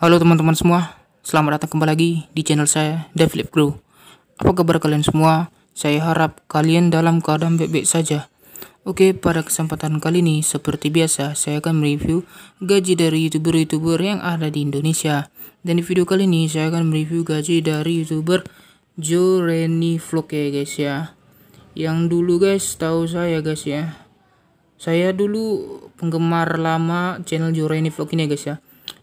Halo teman-teman semua, selamat datang kembali lagi di channel saya, Devlip Crew. Apa kabar kalian semua? Saya harap kalian dalam keadaan baik-baik saja. Oke, pada kesempatan kali ini, seperti biasa, saya akan mereview gaji dari YouTuber-YouTuber yang ada di Indonesia. Dan di video kali ini, saya akan mereview gaji dari YouTuber Joreni Vlog ya guys ya. Yang dulu guys, tahu saya guys ya. Saya dulu penggemar lama channel Joreni Vlog ini ya guys ya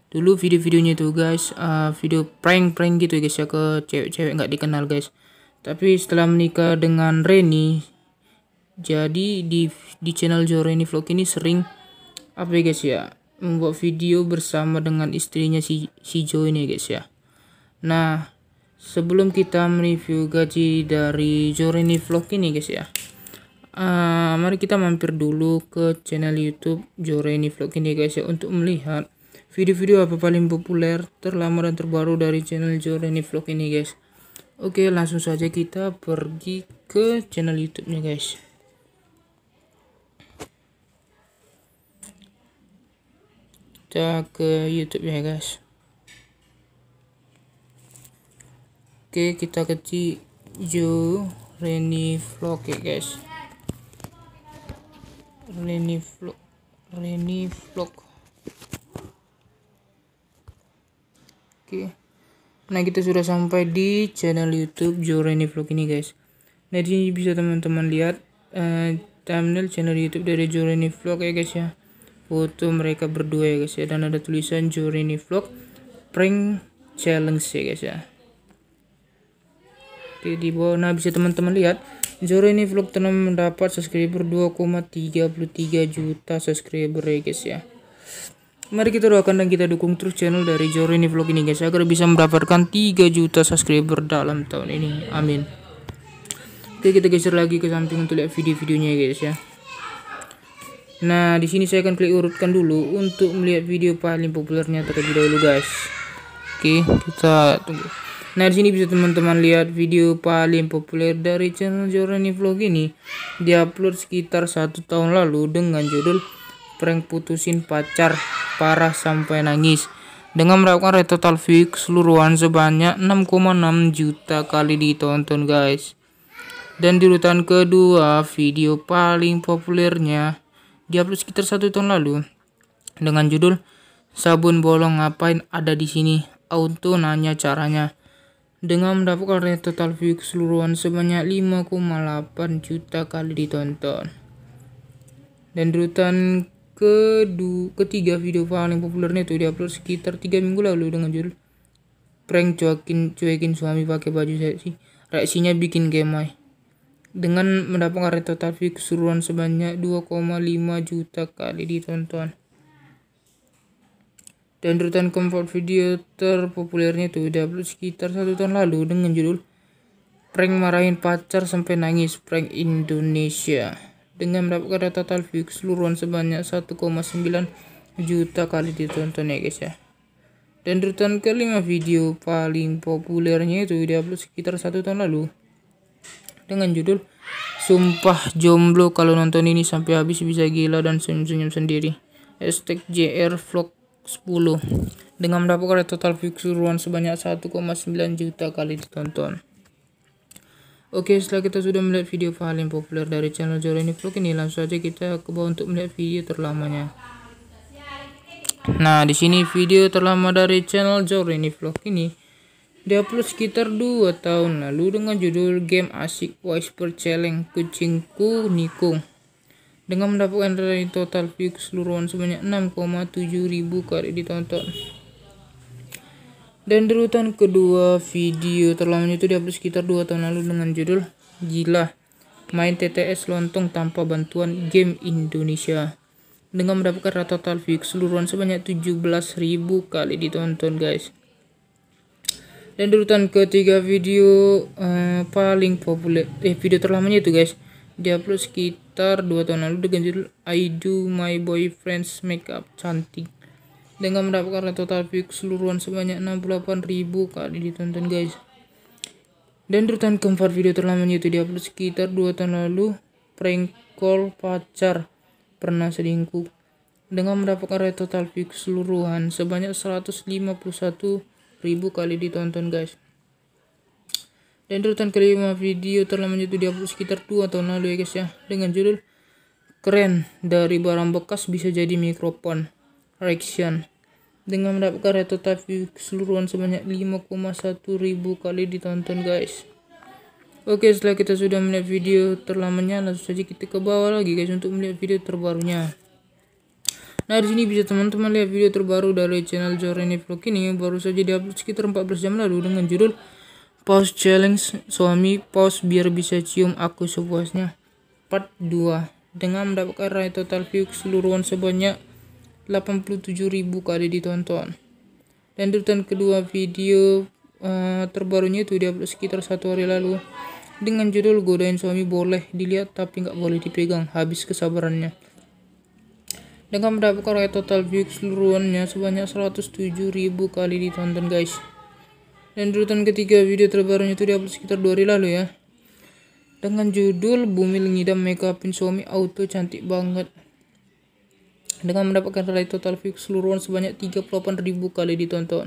dulu video-videonya tuh guys uh, video prank-prank gitu ya guys ya ke cewek-cewek nggak dikenal guys tapi setelah menikah dengan Reni jadi di di channel Jo Reni Vlog ini sering apa ya guys ya membuat video bersama dengan istrinya si si Jo ini guys ya nah sebelum kita mereview gaji dari Jo Reni Vlog ini guys ya uh, mari kita mampir dulu ke channel YouTube Joreni Vlog ini guys ya untuk melihat video-video apa paling populer, terlama dan terbaru dari channel Reni Vlog ini guys. Oke, langsung saja kita pergi ke channel YouTube-nya guys. Kita ke YouTube ya guys. Oke, kita ketik Jo Reni Vlog ya guys. Reni Vlog, Reni Vlog. Oke. Nah, kita sudah sampai di channel YouTube Joreni Vlog ini, guys. Nah, di sini bisa teman-teman lihat uh, thumbnail channel YouTube dari Joreni Vlog ya, guys ya. Foto mereka berdua ya, guys ya. Dan ada tulisan Joreni Vlog prank challenge ya, guys ya. Oke, di bawah nah bisa teman-teman lihat Joreni Vlog telah mendapat subscriber 2,33 juta subscriber ya, guys ya. Mari kita doakan dan kita dukung terus channel dari Jorini Vlog ini guys agar bisa mendapatkan 3 juta subscriber dalam tahun ini. Amin. Oke, kita geser lagi ke samping untuk lihat video-videonya guys ya. Nah, di sini saya akan klik urutkan dulu untuk melihat video paling populernya terlebih dahulu guys. Oke, kita tunggu. Nah, di sini bisa teman-teman lihat video paling populer dari channel Jorini Vlog ini. upload sekitar satu tahun lalu dengan judul prank putusin pacar parah sampai nangis. Dengan melakukan retotal view seluruhan sebanyak 6,6 juta kali ditonton guys. Dan di urutan kedua video paling populernya upload sekitar satu tahun lalu dengan judul sabun bolong ngapain ada di sini auto nanya caranya dengan mendapatkan rate total view keseluruhan sebanyak 5,8 juta kali ditonton dan urutan kedua ketiga video paling populernya itu diupload sekitar tiga minggu lalu dengan judul prank cuekin cuekin suami pakai baju seksi reaksinya bikin gemai dengan mendapatkan rate total view keseluruhan sebanyak 2,5 juta kali ditonton dan rutan comfort video terpopulernya itu diupload sekitar satu tahun lalu dengan judul prank marahin pacar sampai nangis prank Indonesia dengan mendapatkan total view keseluruhan sebanyak 1,9 juta kali ditonton ya guys ya dan urutan kelima video paling populernya itu diupload sekitar satu tahun lalu dengan judul Sumpah Jomblo kalau nonton ini sampai habis bisa gila dan senyum-senyum sendiri hashtag JR vlog 10 dengan mendapatkan total view keseluruhan sebanyak 1,9 juta kali ditonton Oke, setelah kita sudah melihat video paling populer dari channel ini Vlog ini, langsung saja kita ke bawah untuk melihat video terlamanya. Nah, di sini video terlama dari channel ini Vlog ini diupload sekitar 2 tahun lalu dengan judul game asik Whisper Challenge Kucingku Nikung dengan mendapatkan total view keseluruhan sebanyak 6,7 ribu kali ditonton. Dan derutan kedua video terlama itu dihapus sekitar dua tahun lalu dengan judul Gila Main TTS Lontong Tanpa Bantuan Game Indonesia dengan mendapatkan rata total view keseluruhan sebanyak 17.000 kali ditonton guys dan derutan ketiga video uh, paling populer eh video terlamanya itu guys Dihapus sekitar dua tahun lalu dengan judul I do my boyfriend's makeup cantik dengan mendapatkan total view keseluruhan sebanyak 68.000 kali ditonton guys dan urutan keempat video terlama itu diupload sekitar 2 tahun lalu prank call pacar pernah selingkuh dengan mendapatkan total view keseluruhan sebanyak 151.000 kali ditonton guys dan urutan kelima video terlama itu diupload sekitar 2 tahun lalu ya guys ya dengan judul keren dari barang bekas bisa jadi mikrofon Reaction dengan mendapatkan rate total view keseluruhan sebanyak 5,1 ribu kali ditonton guys Oke setelah kita sudah melihat video terlamanya langsung saja kita ke bawah lagi guys untuk melihat video terbarunya Nah di sini bisa teman-teman lihat video terbaru dari channel Jorene Vlog ini baru saja di upload sekitar 14 jam lalu dengan judul Pause Challenge Suami Pause Biar Bisa Cium Aku Sepuasnya Part 2 dengan mendapatkan rate total view keseluruhan sebanyak ribu kali ditonton. Dan urutan kedua video uh, terbarunya itu dia sekitar satu hari lalu dengan judul godain suami boleh dilihat tapi nggak boleh dipegang habis kesabarannya dengan mendapatkan rate total view keseluruhannya sebanyak ribu kali ditonton guys dan urutan ketiga video terbarunya itu dia sekitar dua hari lalu ya dengan judul bumi lengidam make upin suami auto cantik banget dengan mendapatkan nilai total view keseluruhan sebanyak 38.000 kali ditonton.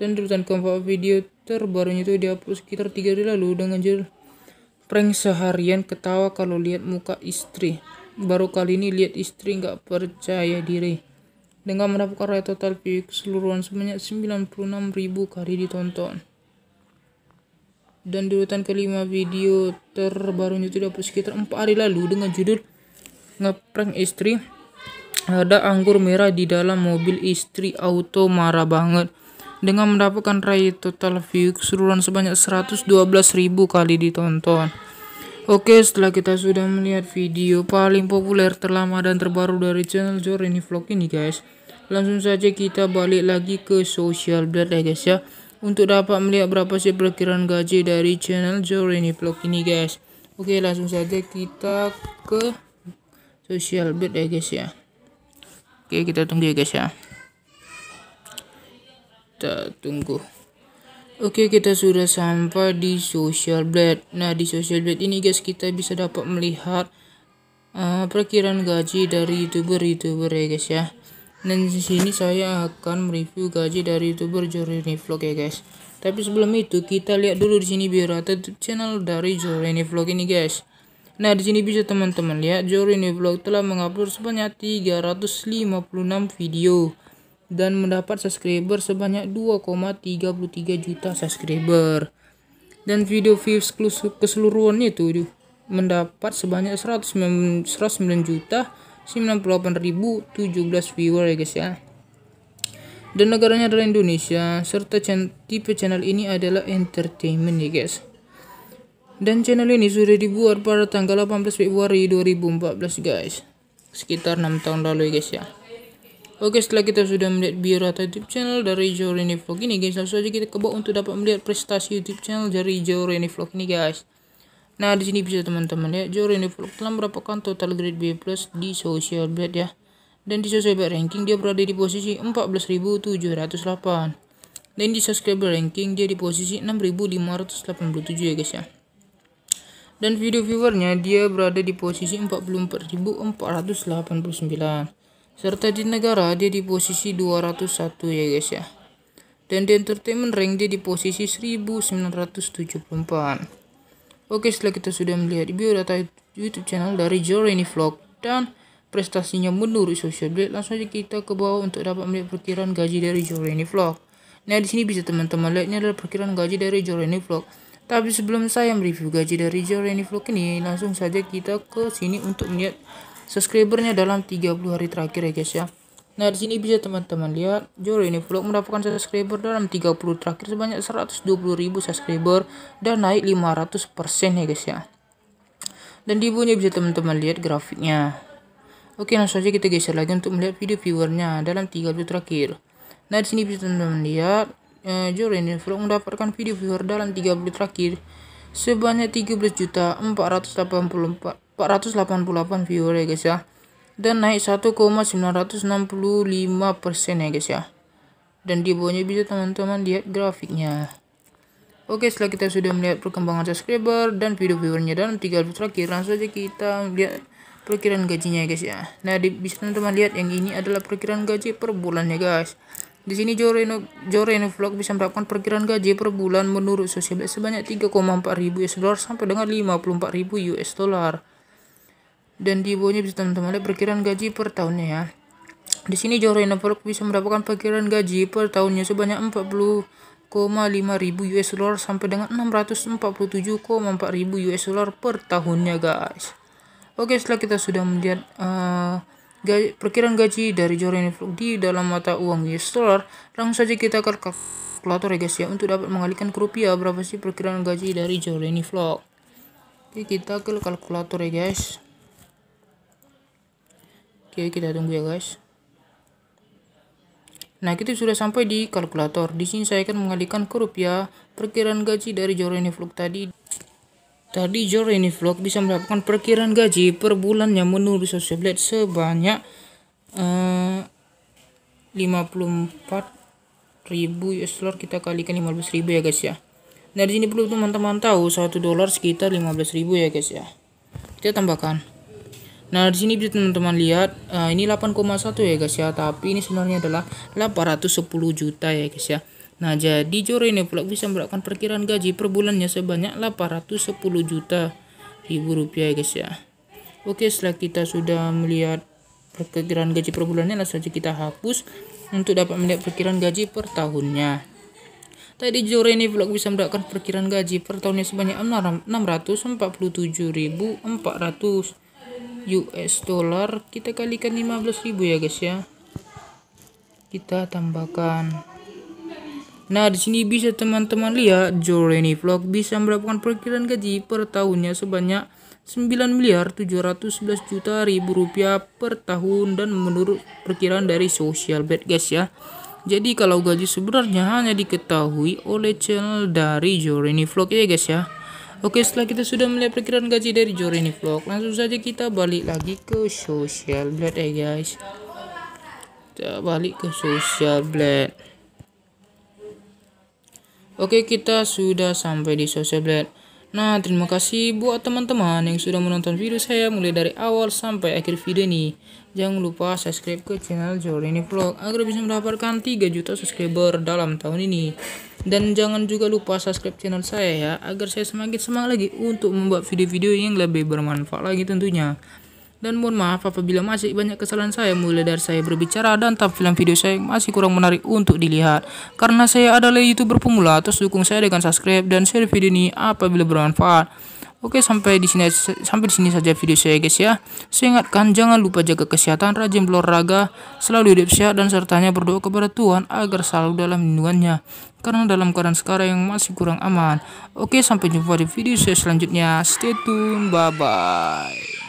Dan urutan keempat video terbarunya itu dihapus sekitar 3 hari lalu dengan judul Prank seharian ketawa kalau lihat muka istri. Baru kali ini lihat istri nggak percaya diri. Dengan mendapatkan nilai total view keseluruhan sebanyak 96.000 kali ditonton. Dan urutan kelima video terbarunya itu dihapus sekitar 4 hari lalu dengan judul ngeprank istri ada anggur merah di dalam mobil istri auto marah banget. Dengan mendapatkan raih total view keseluruhan sebanyak ribu kali ditonton. Oke, setelah kita sudah melihat video paling populer terlama dan terbaru dari channel ini Vlog ini guys. Langsung saja kita balik lagi ke social blood ya guys ya. Untuk dapat melihat berapa sih perkiraan gaji dari channel ini Vlog ini guys. Oke, langsung saja kita ke social blood ya guys ya. Oke, kita tunggu ya guys ya. Kita tunggu. Oke, kita sudah sampai di Social Blade. Nah, di Social Blade ini guys kita bisa dapat melihat uh, perkiraan gaji dari YouTuber-YouTuber ya guys ya. Dan di sini saya akan mereview gaji dari YouTuber Jorini Vlog ya guys. Tapi sebelum itu kita lihat dulu di sini biar ada channel dari Jorini Vlog ini guys. Nah, di sini bisa teman-teman lihat ini Vlog telah mengupload sebanyak 356 video dan mendapat subscriber sebanyak 2,33 juta subscriber. Dan video views keseluruhan itu mendapat sebanyak 109, juta 98.017 viewer ya guys ya. Dan negaranya adalah Indonesia serta tipe channel ini adalah entertainment ya guys. Dan channel ini sudah dibuat pada tanggal 18 Februari 2014 guys. Sekitar 6 tahun lalu ya guys ya. Oke setelah kita sudah melihat biar atau YouTube channel dari Joreni Vlog ini guys langsung aja kita ke untuk dapat melihat prestasi YouTube channel dari Joreni Vlog ini guys. Nah di sini bisa teman-teman lihat Joreni Vlog telah merupakan total grade B+ plus di social blade ya. Dan di social blade ranking dia berada di posisi 14.708. Dan di subscriber ranking dia di posisi 6.587 ya guys ya dan video viewernya dia berada di posisi 44.489 serta di negara dia di posisi 201 ya guys ya dan di entertainment rank dia di posisi 1974 oke setelah kita sudah melihat biodata youtube channel dari Jorini Vlog dan prestasinya menurut Social media langsung aja kita ke bawah untuk dapat melihat perkiraan gaji dari Joreni Vlog. Nah di sini bisa teman-teman lihat ini adalah perkiraan gaji dari Joreni Vlog. Tapi sebelum saya mereview gaji dari Jeremy Vlog ini, langsung saja kita ke sini untuk melihat subscribernya dalam 30 hari terakhir ya guys ya. Nah, di sini bisa teman-teman lihat, Joro ini vlog mendapatkan subscriber dalam 30 terakhir sebanyak 120.000 subscriber dan naik 500% ya guys ya. Dan di bawahnya bisa teman-teman lihat grafiknya. Oke, langsung saja kita geser lagi untuk melihat video viewernya dalam 30 terakhir. Nah, di sini bisa teman-teman lihat eh, ini, Vlog mendapatkan video viewer dalam 3 bulan terakhir sebanyak juta 488 viewer ya guys ya dan naik 1,965% persen ya guys ya dan di bawahnya bisa teman-teman lihat grafiknya oke setelah kita sudah melihat perkembangan subscriber dan video viewernya dalam 3 bulan terakhir langsung aja kita lihat perkiraan gajinya ya guys ya nah di, bisa teman-teman lihat yang ini adalah perkiraan gaji per bulannya guys di sini Joreno, Joreno Vlog bisa mendapatkan perkiraan gaji per bulan menurut sosial sebanyak 3,4 ribu US dollar sampai dengan 54 ribu US dollar. Dan di bawahnya bisa teman-teman lihat perkiraan gaji per tahunnya ya. Di sini Joreno Vlog bisa mendapatkan perkiraan gaji per tahunnya sebanyak 40,5 ribu US dollar sampai dengan 647,4 ribu US dollar per tahunnya guys. Oke setelah kita sudah melihat uh, gaji, perkiraan gaji dari Jordan di dalam mata uang US dollar, langsung saja kita ke kalkulator ya guys ya untuk dapat mengalihkan ke rupiah berapa sih perkiraan gaji dari Jordan Vlog. Oke, kita ke kalkulator ya guys. Oke, kita tunggu ya guys. Nah, kita sudah sampai di kalkulator. Di sini saya akan mengalihkan ke rupiah perkiraan gaji dari Jordan Vlog tadi. Tadi Jor ini vlog bisa mendapatkan perkiraan gaji per bulan yang menurut Social Blade sebanyak eh, uh, 54 ribu US dollar kita kalikan 15 ribu ya guys ya. Nah di sini perlu teman-teman tahu 1 dolar sekitar 15 ribu ya guys ya. Kita tambahkan. Nah, di sini bisa teman-teman lihat, uh, ini 8,1 ya guys ya, tapi ini sebenarnya adalah 810 juta ya guys ya. Nah, jadi Joro ini pula bisa melakukan perkiraan gaji per bulannya sebanyak 810 juta ribu rupiah ya guys ya. Oke, setelah kita sudah melihat perkiraan gaji per bulannya, langsung saja kita hapus untuk dapat melihat perkiraan gaji per tahunnya. Tadi Joro ini vlog bisa melakukan perkiraan gaji per tahunnya sebanyak 647.400 US dollar. Kita kalikan 15.000 ya guys ya. Kita tambahkan Nah, di sini bisa teman-teman lihat Joreni Vlog bisa mendapatkan perkiraan gaji per tahunnya sebanyak 9 miliar 711 juta ribu rupiah per tahun dan menurut perkiraan dari Social Bad guys ya. Jadi kalau gaji sebenarnya hanya diketahui oleh channel dari Joreni Vlog ya guys ya. Oke, setelah kita sudah melihat perkiraan gaji dari Joreni Vlog, langsung saja kita balik lagi ke Social bed ya guys. Kita balik ke Social Blade. Oke, kita sudah sampai di Social Blade. Nah, terima kasih buat teman-teman yang sudah menonton video saya mulai dari awal sampai akhir video ini. Jangan lupa subscribe ke channel Jorini Vlog agar bisa mendapatkan 3 juta subscriber dalam tahun ini. Dan jangan juga lupa subscribe channel saya ya, agar saya semakin semangat lagi untuk membuat video-video yang lebih bermanfaat lagi tentunya. Dan mohon maaf apabila masih banyak kesalahan saya mulai dari saya berbicara dan tampilan video saya masih kurang menarik untuk dilihat. Karena saya adalah youtuber pemula, terus dukung saya dengan subscribe dan share video ini apabila bermanfaat. Oke sampai di sini sampai di sini saja video saya guys ya. Saya ingatkan jangan lupa jaga kesehatan, rajin berolahraga, selalu hidup sehat dan sertanya berdoa kepada Tuhan agar selalu dalam lindungannya. Karena dalam keadaan sekarang yang masih kurang aman. Oke sampai jumpa di video saya selanjutnya. Stay tune, bye bye.